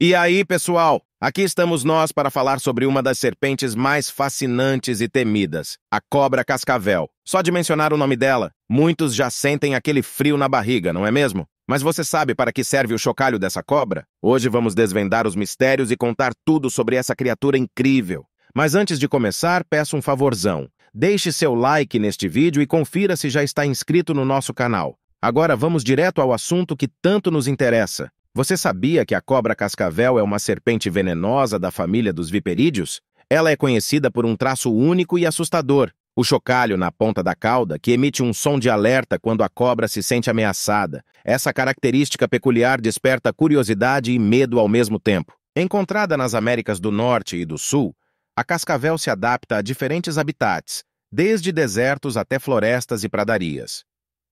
E aí, pessoal? Aqui estamos nós para falar sobre uma das serpentes mais fascinantes e temidas, a cobra cascavel. Só de mencionar o nome dela, muitos já sentem aquele frio na barriga, não é mesmo? Mas você sabe para que serve o chocalho dessa cobra? Hoje vamos desvendar os mistérios e contar tudo sobre essa criatura incrível. Mas antes de começar, peço um favorzão. Deixe seu like neste vídeo e confira se já está inscrito no nosso canal. Agora vamos direto ao assunto que tanto nos interessa. Você sabia que a cobra cascavel é uma serpente venenosa da família dos viperídeos? Ela é conhecida por um traço único e assustador, o chocalho na ponta da cauda, que emite um som de alerta quando a cobra se sente ameaçada. Essa característica peculiar desperta curiosidade e medo ao mesmo tempo. Encontrada nas Américas do Norte e do Sul, a cascavel se adapta a diferentes habitats, desde desertos até florestas e pradarias.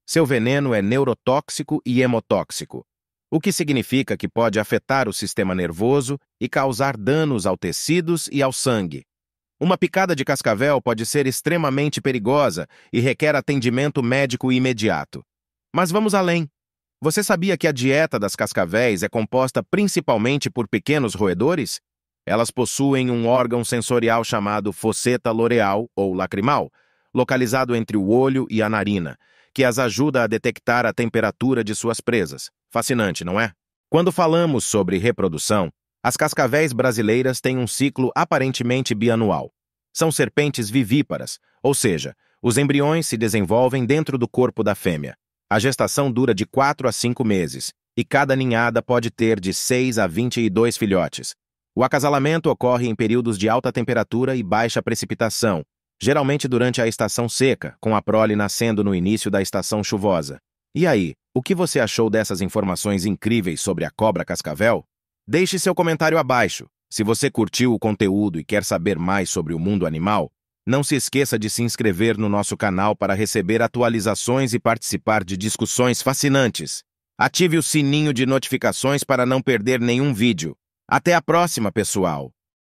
Seu veneno é neurotóxico e hemotóxico, o que significa que pode afetar o sistema nervoso e causar danos aos tecidos e ao sangue. Uma picada de cascavel pode ser extremamente perigosa e requer atendimento médico imediato. Mas vamos além. Você sabia que a dieta das cascavéis é composta principalmente por pequenos roedores? Elas possuem um órgão sensorial chamado fosseta loreal ou lacrimal, localizado entre o olho e a narina, que as ajuda a detectar a temperatura de suas presas. Fascinante, não é? Quando falamos sobre reprodução, as cascavéis brasileiras têm um ciclo aparentemente bianual. São serpentes vivíparas, ou seja, os embriões se desenvolvem dentro do corpo da fêmea. A gestação dura de 4 a 5 meses, e cada ninhada pode ter de 6 a 22 filhotes. O acasalamento ocorre em períodos de alta temperatura e baixa precipitação, geralmente durante a estação seca, com a prole nascendo no início da estação chuvosa. E aí, o que você achou dessas informações incríveis sobre a cobra cascavel? Deixe seu comentário abaixo. Se você curtiu o conteúdo e quer saber mais sobre o mundo animal, não se esqueça de se inscrever no nosso canal para receber atualizações e participar de discussões fascinantes. Ative o sininho de notificações para não perder nenhum vídeo. Até a próxima, pessoal!